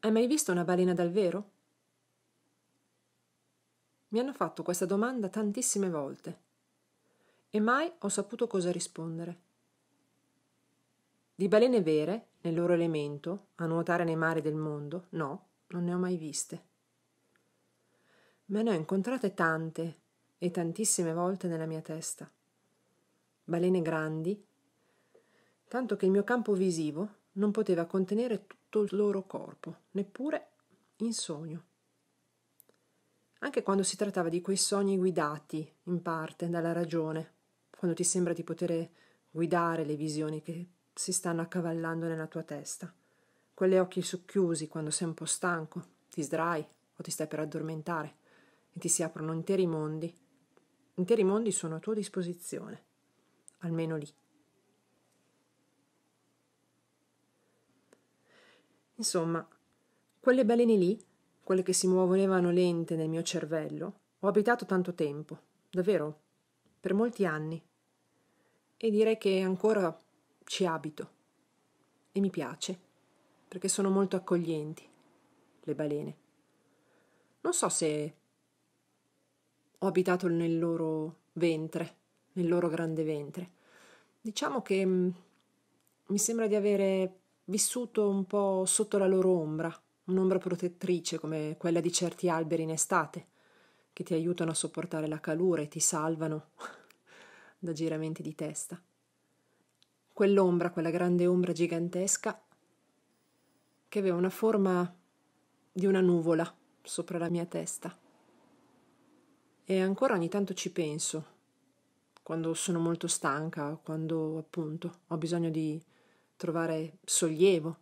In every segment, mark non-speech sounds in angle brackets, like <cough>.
Hai mai visto una balena dal vero? Mi hanno fatto questa domanda tantissime volte e mai ho saputo cosa rispondere. Di balene vere, nel loro elemento, a nuotare nei mari del mondo, no, non ne ho mai viste. Me ne ho incontrate tante e tantissime volte nella mia testa. Balene grandi, tanto che il mio campo visivo non poteva contenere tutto il loro corpo, neppure in sogno. Anche quando si trattava di quei sogni guidati, in parte, dalla ragione, quando ti sembra di poter guidare le visioni che si stanno accavallando nella tua testa, quelle occhi socchiusi quando sei un po' stanco, ti sdrai o ti stai per addormentare e ti si aprono interi mondi. Interi mondi sono a tua disposizione, almeno lì. Insomma, quelle balene lì, quelle che si muovevano lente nel mio cervello, ho abitato tanto tempo, davvero, per molti anni. E direi che ancora ci abito. E mi piace, perché sono molto accoglienti, le balene. Non so se ho abitato nel loro ventre, nel loro grande ventre. Diciamo che mm, mi sembra di avere vissuto un po sotto la loro ombra, un'ombra protettrice come quella di certi alberi in estate, che ti aiutano a sopportare la calura e ti salvano <laughs> da giramenti di testa. Quell'ombra, quella grande ombra gigantesca, che aveva una forma di una nuvola sopra la mia testa. E ancora ogni tanto ci penso, quando sono molto stanca, quando appunto ho bisogno di trovare sollievo.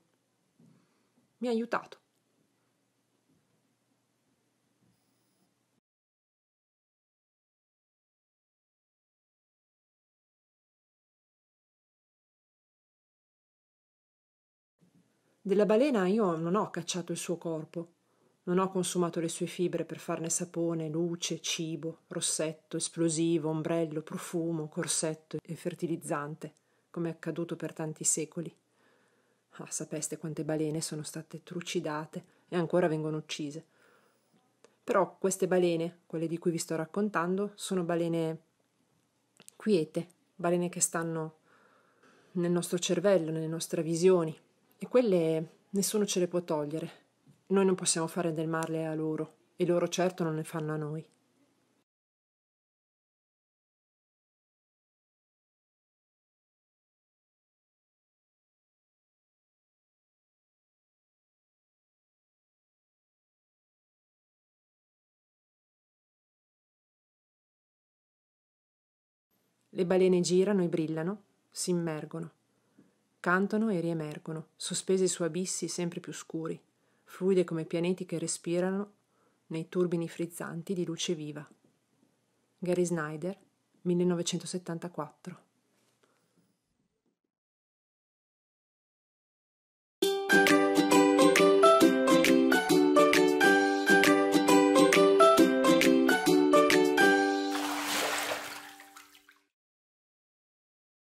Mi ha aiutato. Della balena io non ho cacciato il suo corpo, non ho consumato le sue fibre per farne sapone, luce, cibo, rossetto, esplosivo, ombrello, profumo, corsetto e fertilizzante come è accaduto per tanti secoli. Ah, sapeste quante balene sono state trucidate e ancora vengono uccise. Però queste balene, quelle di cui vi sto raccontando, sono balene quiete, balene che stanno nel nostro cervello, nelle nostre visioni, e quelle nessuno ce le può togliere. Noi non possiamo fare del male a loro, e loro certo non ne fanno a noi. Le balene girano e brillano, si immergono. Cantano e riemergono, sospese su abissi sempre più scuri, fluide come pianeti che respirano nei turbini frizzanti di luce viva. Gary Snyder, 1974